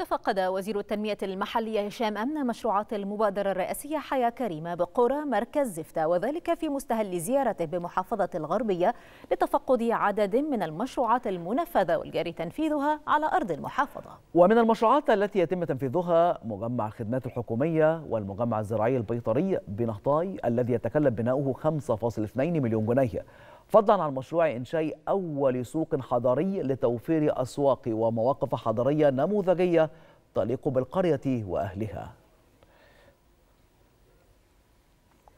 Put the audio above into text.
تفقد وزير التنمية المحلية هشام أمن مشروعات المبادرة الرئاسية حياة كريمة بقرى مركز زفتة وذلك في مستهل زيارته بمحافظة الغربية لتفقد عدد من المشروعات المنفذة والجاري تنفيذها على أرض المحافظة ومن المشروعات التي يتم تنفيذها مجمع الخدمات الحكومية والمجمع الزراعي البيطري بنهطاي الذي يتكلف بناؤه 5.2 مليون جنيه فضلا عن مشروع إنشاء أول سوق حضري لتوفير أسواق ومواقف حضرية نموذجية تليق بالقرية وأهلها